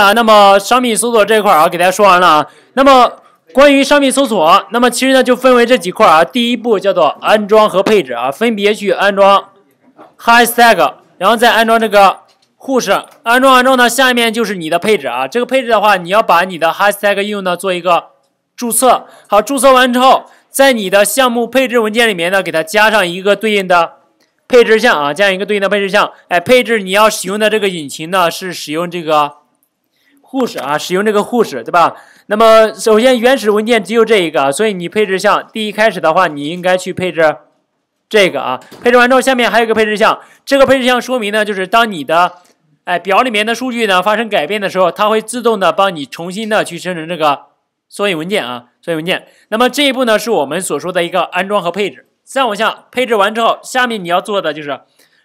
啊，那么商品搜索这一块儿啊，给大家说完了啊。那么关于商品搜索，那么其实呢就分为这几块儿啊。第一步叫做安装和配置啊，分别去安装 High s t a g 然后再安装这个护士。安装完之后呢，下面就是你的配置啊。这个配置的话，你要把你的 High s t a g 应用呢做一个注册。好，注册完之后，在你的项目配置文件里面呢，给它加上一个对应的配置项啊，加上一个对应的配置项。哎，配置你要使用的这个引擎呢，是使用这个。护士啊，使用这个护士，对吧？那么首先原始文件只有这一个，所以你配置项第一开始的话，你应该去配置这个啊。配置完之后，下面还有个配置项，这个配置项说明呢，就是当你的哎表里面的数据呢发生改变的时候，它会自动的帮你重新的去生成这个索引文件啊，索引文件。那么这一步呢，是我们所说的一个安装和配置。再往下配置完之后，下面你要做的就是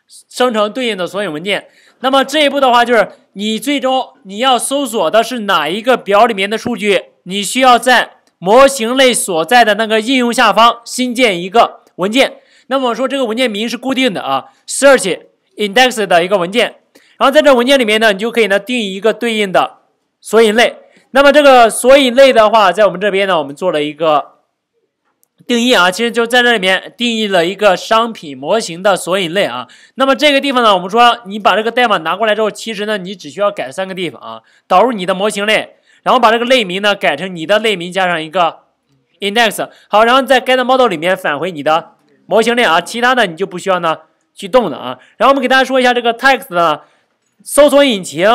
生成对应的索引文件。那么这一步的话，就是你最终你要搜索的是哪一个表里面的数据？你需要在模型类所在的那个应用下方新建一个文件。那么我说这个文件名是固定的啊，search index 的一个文件。然后在这文件里面呢，你就可以呢定义一个对应的索引类。那么这个索引类的话，在我们这边呢，我们做了一个。定义啊，其实就在这里面定义了一个商品模型的索引类啊。那么这个地方呢，我们说你把这个代码拿过来之后，其实呢，你只需要改三个地方啊：导入你的模型类，然后把这个类名呢改成你的类名加上一个 index。好，然后在 get model 里面返回你的模型类啊，其他的你就不需要呢去动了啊。然后我们给大家说一下这个 text 呢，搜索引擎。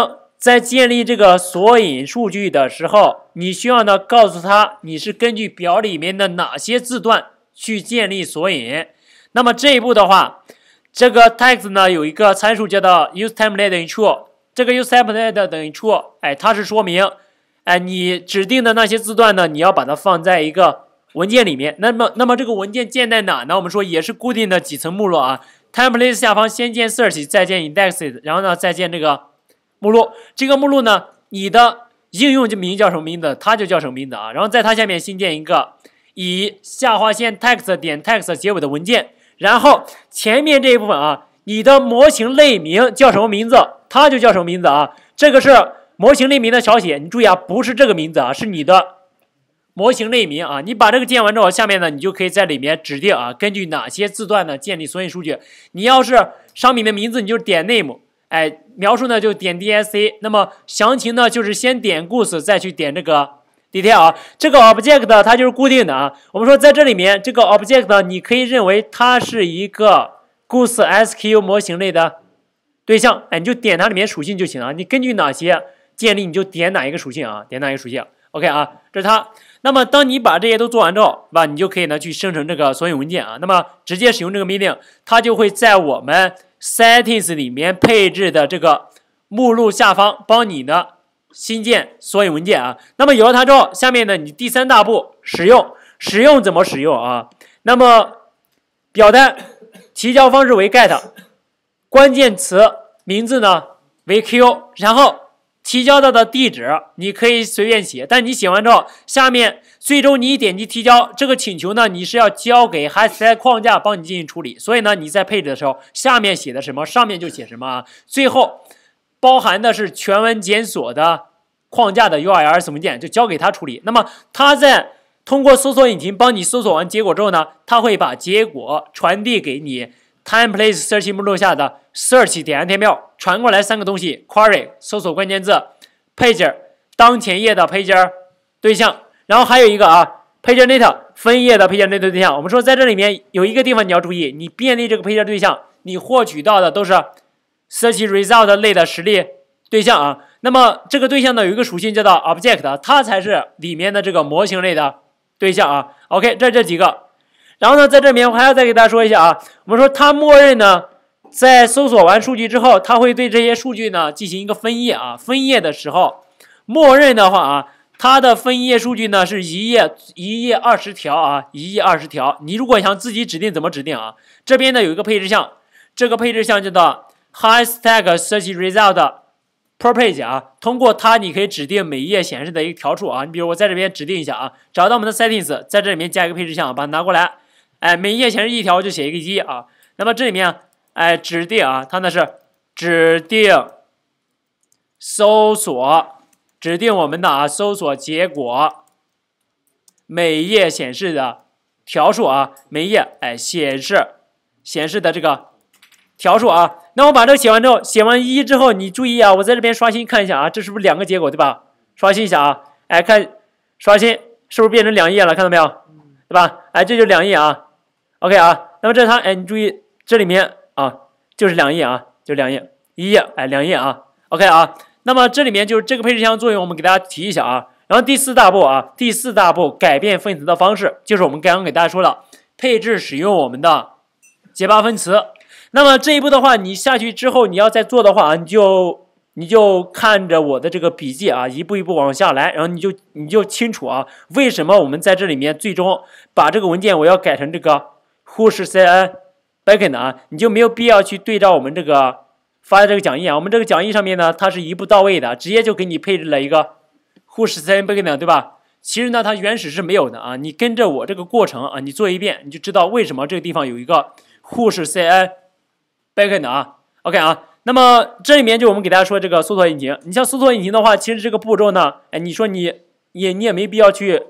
在建立这个索引数据的时候，你需要呢告诉他你是根据表里面的哪些字段去建立索引。那么这一步的话，这个 text 呢有一个参数叫做 use template 等于 true，这个 use template 等于 true，哎，它是说明，哎，你指定的那些字段呢，你要把它放在一个文件里面。那么，那么这个文件建在哪呢？我们说也是固定的几层目录啊。template 下方先建 search，再建 index，然后呢再建这个。目录，这个目录呢，你的应用就名叫什么名字，它就叫什么名字啊。然后在它下面新建一个以下划线 text 点 text 结尾的文件，然后前面这一部分啊，你的模型类名叫什么名字，它就叫什么名字啊。这个是模型类名的小写，你注意啊，不是这个名字啊，是你的模型类名啊。你把这个建完之后，下面呢，你就可以在里面指定啊，根据哪些字段呢建立索引数据。你要是商品的名字，你就点 name。哎，描述呢就点 D S C，那么详情呢就是先点 g o o s e 再去点这个 detail 啊。这个 Object 它就是固定的啊。我们说在这里面，这个 Object 你可以认为它是一个 g o o s s S K U 模型类的对象，哎，你就点它里面属性就行了。你根据哪些建立，你就点哪一个属性啊，点哪一个属性。OK 啊，这是它。那么当你把这些都做完之后，吧，你就可以呢去生成这个所有文件啊。那么直接使用这个命令，它就会在我们。settings 里面配置的这个目录下方，帮你呢新建索引文件啊。那么有了它之后，下面呢你第三大步使用，使用怎么使用啊？那么表单提交方式为 GET，关键词名字呢为 Q，然后。提交到的地址你可以随便写，但你写完之后，下面最终你点击提交这个请求呢，你是要交给 h t s l 框架帮你进行处理，所以呢，你在配置的时候，下面写的什么，上面就写什么。啊。最后，包含的是全文检索的框架的 URLs 文件，就交给它处理。那么，它在通过搜索引擎帮你搜索完结果之后呢，它会把结果传递给你 templates/search 目录下的 search 点 html。传过来三个东西：query 搜索关键字，page 当前页的 page 对象，然后还有一个啊，page d a t 分页的 page d a t 对象。我们说在这里面有一个地方你要注意，你便利这个 page 对象，你获取到的都是 search result 类的实例对象啊。那么这个对象呢有一个属性叫做 object，它才是里面的这个模型类的对象啊。OK，这这几个。然后呢，在这里面我还要再给大家说一下啊，我们说它默认呢。在搜索完数据之后，它会对这些数据呢进行一个分页啊。分页的时候，默认的话啊，它的分页数据呢是一页一页二十条啊，一页二十条。你如果想自己指定怎么指定啊？这边呢有一个配置项，这个配置项叫做 highstack search result page r p 啊。通过它你可以指定每页显示的一个条数啊。你比如我在这边指定一下啊，找到我们的 settings，在这里面加一个配置项，把它拿过来。哎，每页显示一条就写一个一啊。那么这里面。哎，指定啊，它那是指定搜索，指定我们的啊搜索结果每页显示的条数啊，每页哎显示显示的这个条数啊。那我把这个写完之后，写完一之后，你注意啊，我在这边刷新看一下啊，这是不是两个结果对吧？刷新一下啊，哎看刷新是不是变成两页了？看到没有，对吧？哎，这就两页啊。OK 啊，那么这它哎，你注意这里面。啊，就是两页啊，就两页，一页哎，两页啊，OK 啊。那么这里面就是这个配置箱作用，我们给大家提一下啊。然后第四大步啊，第四大步改变分词的方式，就是我们刚刚给大家说了配置使用我们的结巴分词。那么这一步的话，你下去之后你要再做的话，你就你就看着我的这个笔记啊，一步一步往下来，然后你就你就清楚啊，为什么我们在这里面最终把这个文件我要改成这个忽式 cn。b a c o n 的啊，你就没有必要去对照我们这个发的这个讲义啊。我们这个讲义上面呢，它是一步到位的，直接就给你配置了一个护士 C N b a c n 对吧？其实呢，它原始是没有的啊。你跟着我这个过程啊，你做一遍，你就知道为什么这个地方有一个护士 C N b a c n 啊。OK 啊，那么这里面就我们给大家说这个搜索引擎。你像搜索引擎的话，其实这个步骤呢，哎，你说你也你也没必要去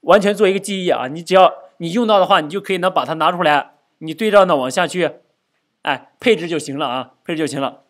完全做一个记忆啊。你只要你用到的话，你就可以能把它拿出来。你对照呢往下去，哎，配置就行了啊，配置就行了。